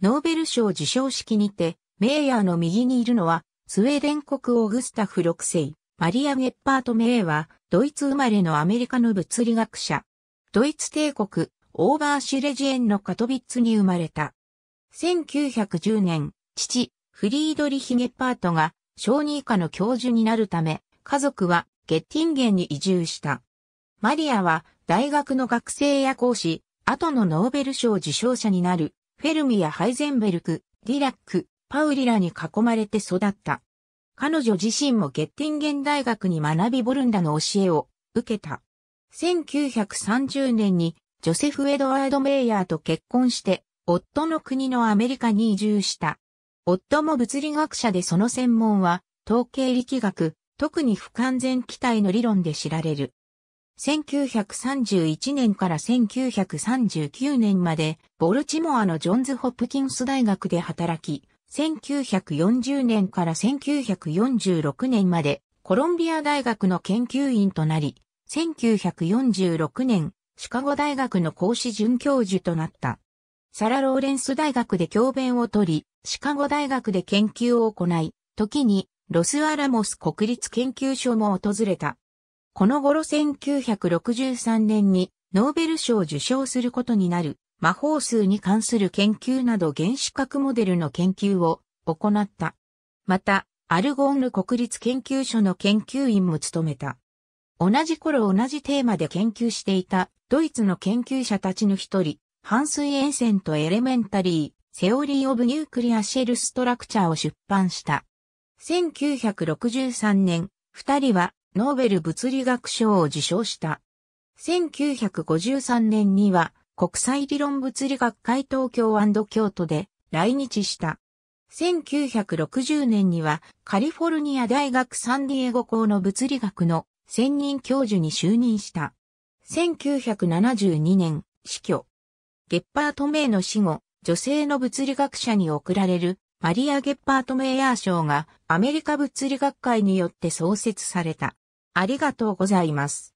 ノーベル賞受賞式にて、メイヤーの右にいるのは、スウェーデン国王グスタフ6世、マリア・ゲッパート・メイは、ドイツ生まれのアメリカの物理学者。ドイツ帝国、オーバーシュレジエンのカトビッツに生まれた。1910年、父、フリードリヒ・ゲッパートが、小児以下の教授になるため、家族は、ゲッティンゲンに移住した。マリアは、大学の学生や講師、後のノーベル賞受賞者になる、フェルミやハイゼンベルク、ディラック、パウリラに囲まれて育った。彼女自身もゲッティンゲン大学に学びボルンダの教えを受けた。1930年にジョセフ・エドワード・メイヤーと結婚して、夫の国のアメリカに移住した。夫も物理学者でその専門は、統計力学、特に不完全気体の理論で知られる。1931年から1939年まで、ボルチモアのジョンズ・ホップキンス大学で働き、1940年から1946年まで、コロンビア大学の研究員となり、1946年、シカゴ大学の講師准教授となった。サラ・ローレンス大学で教鞭を取り、シカゴ大学で研究を行い、時にロスアラモス国立研究所も訪れた。この頃1963年にノーベル賞を受賞することになる魔法数に関する研究など原子核モデルの研究を行った。また、アルゴンル国立研究所の研究員も務めた。同じ頃同じテーマで研究していたドイツの研究者たちの一人、ハンスイエンセントエレメンタリー、セオリー・オブ・ニュークリア・シェル・ストラクチャーを出版した。1963年、二人はノーベル物理学賞を受賞した。1953年には国際理論物理学会東京京都で来日した。1960年にはカリフォルニア大学サンディエゴ校の物理学の専任教授に就任した。1972年、死去。ゲッパートメイの死後、女性の物理学者に贈られるマリア・ゲッパート・メイヤー賞がアメリカ物理学会によって創設された。ありがとうございます。